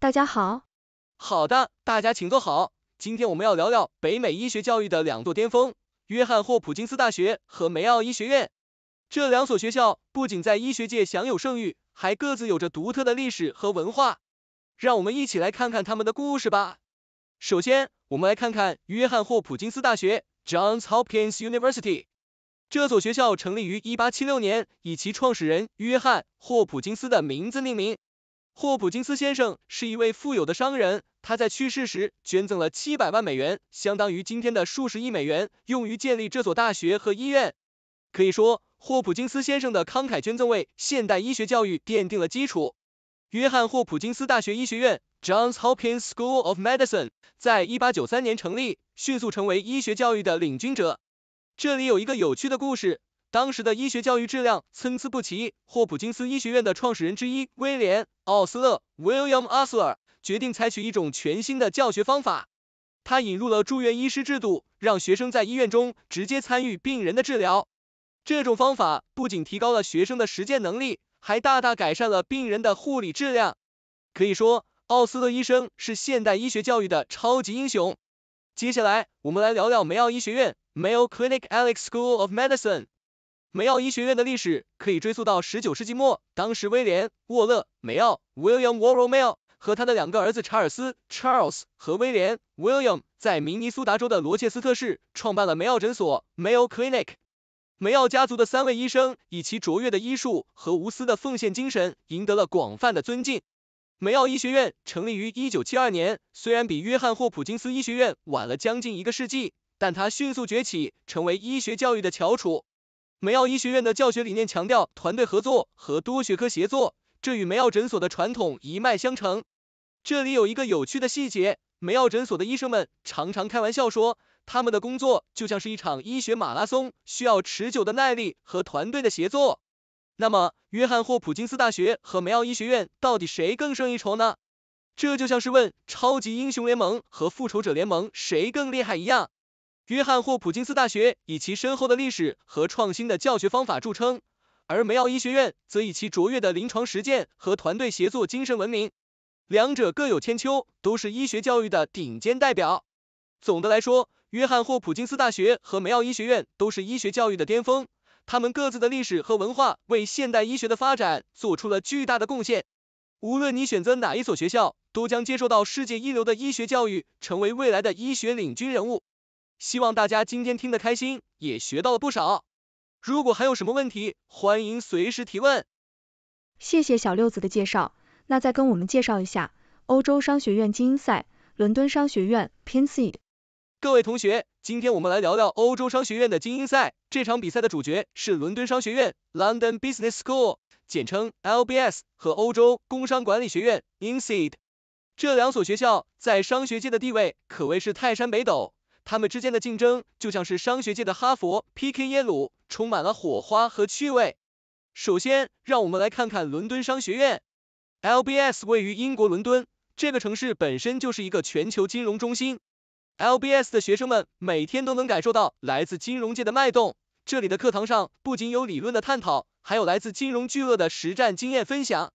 大家好，好的，大家请坐好。今天我们要聊聊北美医学教育的两座巅峰——约翰霍普金斯大学和梅奥医学院。这两所学校不仅在医学界享有盛誉，还各自有着独特的历史和文化。让我们一起来看看他们的故事吧。首先，我们来看看约翰霍普金斯大学 （Johns Hopkins University）。这所学校成立于1876年，以其创始人约翰·霍普金斯的名字命名。霍普金斯先生是一位富有的商人，他在去世时捐赠了七百万美元，相当于今天的数十亿美元，用于建立这所大学和医院。可以说，霍普金斯先生的慷慨捐赠为现代医学教育奠定了基础。约翰霍普金斯大学医学院 （Johns Hopkins School of Medicine） 在一八九三年成立，迅速成为医学教育的领军者。这里有一个有趣的故事。当时的医学教育质量参差不齐，霍普金斯医学院的创始人之一威廉·奥斯勒 （William Osler） 决定采取一种全新的教学方法。他引入了住院医师制度，让学生在医院中直接参与病人的治疗。这种方法不仅提高了学生的实践能力，还大大改善了病人的护理质量。可以说，奥斯勒医生是现代医学教育的超级英雄。接下来，我们来聊聊梅奥医学院 （Mayo Clinic Alex School of Medicine）。梅奥医学院的历史可以追溯到十九世纪末，当时威廉·沃勒·梅奥 （William w a r r e l m a l l 和他的两个儿子查尔斯 （Charles） 和威廉 （William） 在明尼苏达州的罗切斯特市创办了梅奥诊所 （Mayo Clinic）。梅奥家族的三位医生以其卓越的医术和无私的奉献精神赢得了广泛的尊敬。梅奥医学院成立于一九七二年，虽然比约翰·霍普金斯医学院晚了将近一个世纪，但它迅速崛起，成为医学教育的翘楚。梅奥医学院的教学理念强调团队合作和多学科协作，这与梅奥诊所的传统一脉相承。这里有一个有趣的细节，梅奥诊所的医生们常常开玩笑说，他们的工作就像是一场医学马拉松，需要持久的耐力和团队的协作。那么，约翰霍普金斯大学和梅奥医学院到底谁更胜一筹呢？这就像是问超级英雄联盟和复仇者联盟谁更厉害一样。约翰霍普金斯大学以其深厚的历史和创新的教学方法著称，而梅奥医学院则以其卓越的临床实践和团队协作精神闻名。两者各有千秋，都是医学教育的顶尖代表。总的来说，约翰霍普金斯大学和梅奥医学院都是医学教育的巅峰，他们各自的历史和文化为现代医学的发展做出了巨大的贡献。无论你选择哪一所学校，都将接受到世界一流的医学教育，成为未来的医学领军人物。希望大家今天听得开心，也学到了不少。如果还有什么问题，欢迎随时提问。谢谢小六子的介绍，那再跟我们介绍一下欧洲商学院精英赛，伦敦商学院 p i n s e d 各位同学，今天我们来聊聊欧洲商学院的精英赛。这场比赛的主角是伦敦商学院 （London Business School），简称 LBS，和欧洲工商管理学院 （Insead）。这两所学校在商学界的地位可谓是泰山北斗。他们之间的竞争就像是商学界的哈佛 PK 耶鲁，充满了火花和趣味。首先，让我们来看看伦敦商学院 （LBS）。位于英国伦敦，这个城市本身就是一个全球金融中心。LBS 的学生们每天都能感受到来自金融界的脉动。这里的课堂上不仅有理论的探讨，还有来自金融巨鳄的实战经验分享。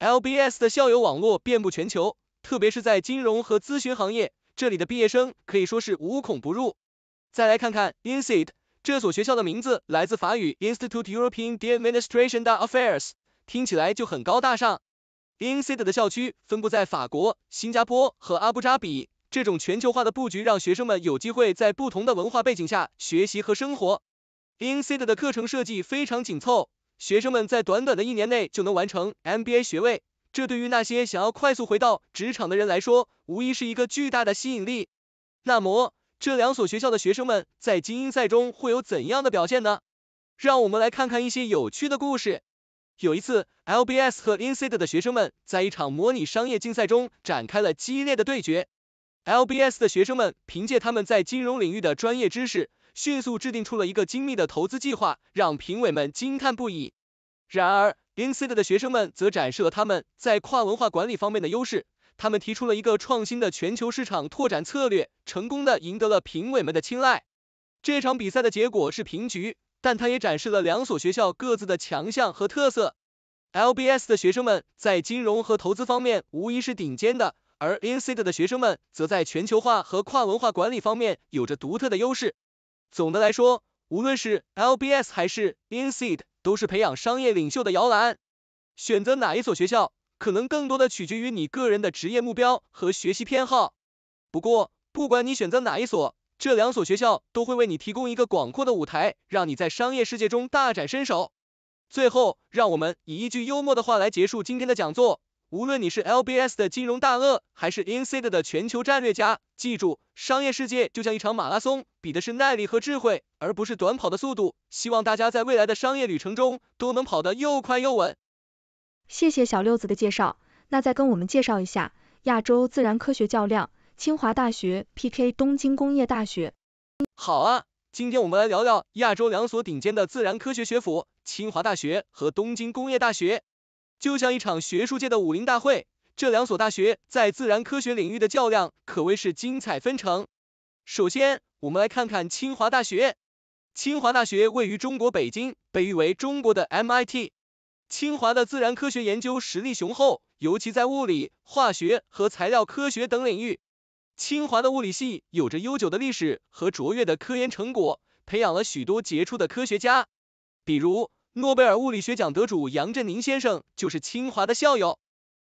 LBS 的校友网络遍布全球，特别是在金融和咨询行业。这里的毕业生可以说是无孔不入。再来看看 i n s i d 这所学校的名字来自法语 Institute European Administration Affairs，听起来就很高大上。i n s i d 的校区分布在法国、新加坡和阿布扎比，这种全球化的布局让学生们有机会在不同的文化背景下学习和生活。i n s i d 的课程设计非常紧凑，学生们在短短的一年内就能完成 MBA 学位。这对于那些想要快速回到职场的人来说，无疑是一个巨大的吸引力。那么，这两所学校的学生们在精英赛中会有怎样的表现呢？让我们来看看一些有趣的故事。有一次，LBS 和 i n c t e 的学生们在一场模拟商业竞赛中展开了激烈的对决。LBS 的学生们凭借他们在金融领域的专业知识，迅速制定出了一个精密的投资计划，让评委们惊叹不已。然而，i n s i d 的学生们则展示了他们在跨文化管理方面的优势，他们提出了一个创新的全球市场拓展策略，成功的赢得了评委们的青睐。这场比赛的结果是平局，但它也展示了两所学校各自的强项和特色。LBS 的学生们在金融和投资方面无疑是顶尖的，而 i n s i d 的学生们则在全球化和跨文化管理方面有着独特的优势。总的来说，无论是 LBS 还是 i n s i d 都是培养商业领袖的摇篮，选择哪一所学校，可能更多的取决于你个人的职业目标和学习偏好。不过，不管你选择哪一所，这两所学校都会为你提供一个广阔的舞台，让你在商业世界中大展身手。最后，让我们以一句幽默的话来结束今天的讲座。无论你是 LBS 的金融大鳄，还是 i n s i d 的全球战略家，记住，商业世界就像一场马拉松，比的是耐力和智慧，而不是短跑的速度。希望大家在未来的商业旅程中，都能跑得又快又稳。谢谢小六子的介绍，那再跟我们介绍一下亚洲自然科学较量，清华大学 PK 东京工业大学。好啊，今天我们来聊聊亚洲两所顶尖的自然科学学府，清华大学和东京工业大学。就像一场学术界的武林大会，这两所大学在自然科学领域的较量可谓是精彩纷呈。首先，我们来看看清华大学。清华大学位于中国北京，被誉为中国的 MIT。清华的自然科学研究实力雄厚，尤其在物理、化学和材料科学等领域。清华的物理系有着悠久的历史和卓越的科研成果，培养了许多杰出的科学家，比如。诺贝尔物理学奖得主杨振宁先生就是清华的校友，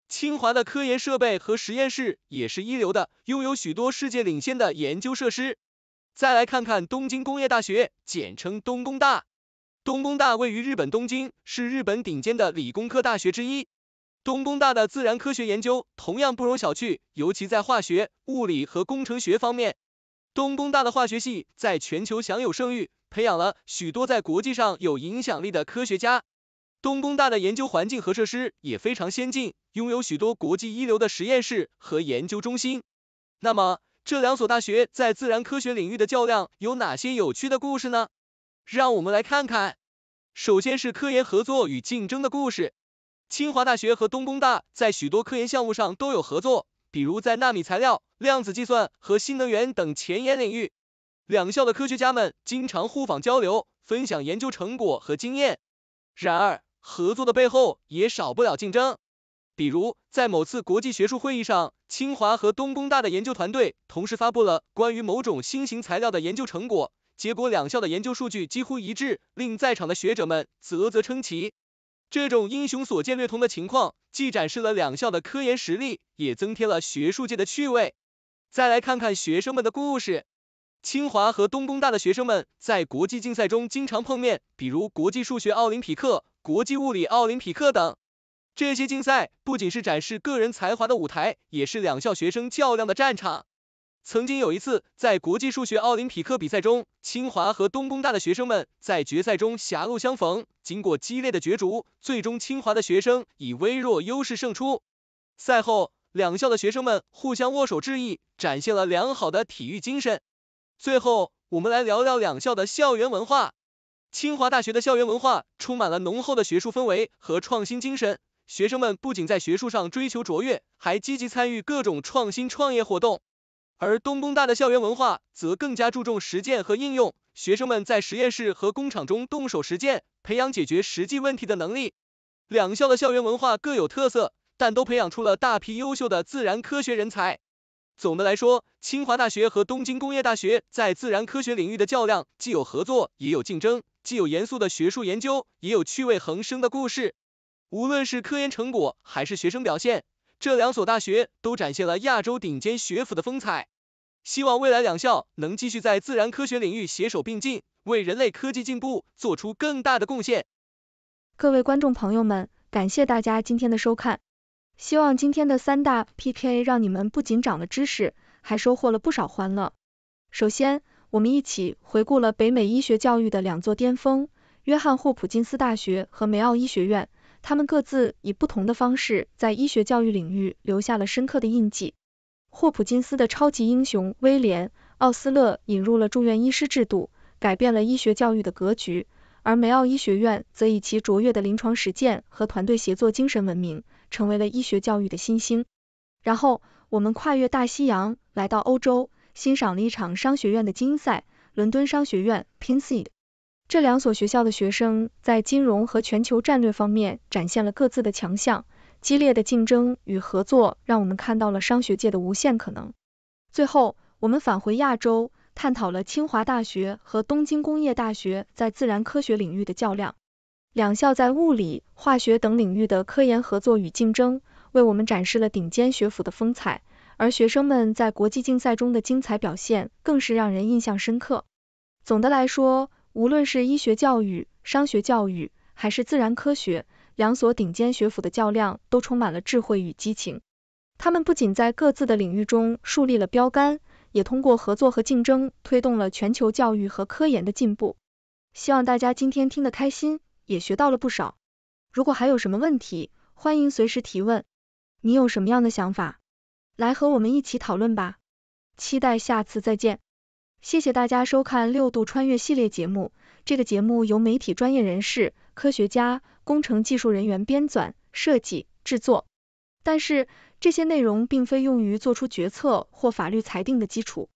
清华的科研设备和实验室也是一流的，拥有许多世界领先的研究设施。再来看看东京工业大学，简称东工大。东工大位于日本东京，是日本顶尖的理工科大学之一。东工大的自然科学研究同样不容小觑，尤其在化学、物理和工程学方面。东工大的化学系在全球享有盛誉。培养了许多在国际上有影响力的科学家。东工大的研究环境和设施也非常先进，拥有许多国际一流的实验室和研究中心。那么，这两所大学在自然科学领域的较量有哪些有趣的故事呢？让我们来看看。首先是科研合作与竞争的故事。清华大学和东工大在许多科研项目上都有合作，比如在纳米材料、量子计算和新能源等前沿领域。两校的科学家们经常互访交流，分享研究成果和经验。然而，合作的背后也少不了竞争。比如，在某次国际学术会议上，清华和东工大的研究团队同时发布了关于某种新型材料的研究成果，结果两校的研究数据几乎一致，令在场的学者们啧啧称奇。这种英雄所见略同的情况，既展示了两校的科研实力，也增添了学术界的趣味。再来看看学生们的故事。清华和东工大的学生们在国际竞赛中经常碰面，比如国际数学奥林匹克、国际物理奥林匹克等。这些竞赛不仅是展示个人才华的舞台，也是两校学生较量的战场。曾经有一次，在国际数学奥林匹克比赛中，清华和东工大的学生们在决赛中狭路相逢，经过激烈的角逐，最终清华的学生以微弱优势胜出。赛后，两校的学生们互相握手致意，展现了良好的体育精神。最后，我们来聊聊两校的校园文化。清华大学的校园文化充满了浓厚的学术氛围和创新精神，学生们不仅在学术上追求卓越，还积极参与各种创新创业活动。而东工大的校园文化则更加注重实践和应用，学生们在实验室和工厂中动手实践，培养解决实际问题的能力。两校的校园文化各有特色，但都培养出了大批优秀的自然科学人才。总的来说，清华大学和东京工业大学在自然科学领域的较量，既有合作，也有竞争；既有严肃的学术研究，也有趣味横生的故事。无论是科研成果还是学生表现，这两所大学都展现了亚洲顶尖学府的风采。希望未来两校能继续在自然科学领域携手并进，为人类科技进步做出更大的贡献。各位观众朋友们，感谢大家今天的收看。希望今天的三大 PK 让你们不仅长了知识，还收获了不少欢乐。首先，我们一起回顾了北美医学教育的两座巅峰——约翰霍普金斯大学和梅奥医学院。他们各自以不同的方式在医学教育领域留下了深刻的印记。霍普金斯的超级英雄威廉·奥斯勒引入了住院医师制度，改变了医学教育的格局；而梅奥医学院则以其卓越的临床实践和团队协作精神闻名，成为了医学教育的新星。然后，我们跨越大西洋来到欧洲，欣赏了一场商学院的精英赛——伦敦商学院、p n d 这两所学校的学生在金融和全球战略方面展现了各自的强项。激烈的竞争与合作，让我们看到了商学界的无限可能。最后，我们返回亚洲，探讨了清华大学和东京工业大学在自然科学领域的较量。两校在物理、化学等领域的科研合作与竞争，为我们展示了顶尖学府的风采，而学生们在国际竞赛中的精彩表现更是让人印象深刻。总的来说，无论是医学教育、商学教育，还是自然科学，两所顶尖学府的较量都充满了智慧与激情。他们不仅在各自的领域中树立了标杆，也通过合作和竞争推动了全球教育和科研的进步。希望大家今天听得开心。也学到了不少。如果还有什么问题，欢迎随时提问。你有什么样的想法，来和我们一起讨论吧。期待下次再见。谢谢大家收看六度穿越系列节目。这个节目由媒体专业人士、科学家、工程技术人员编纂、设计、制作，但是这些内容并非用于做出决策或法律裁定的基础。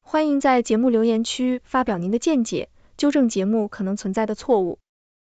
欢迎在节目留言区发表您的见解，纠正节目可能存在的错误。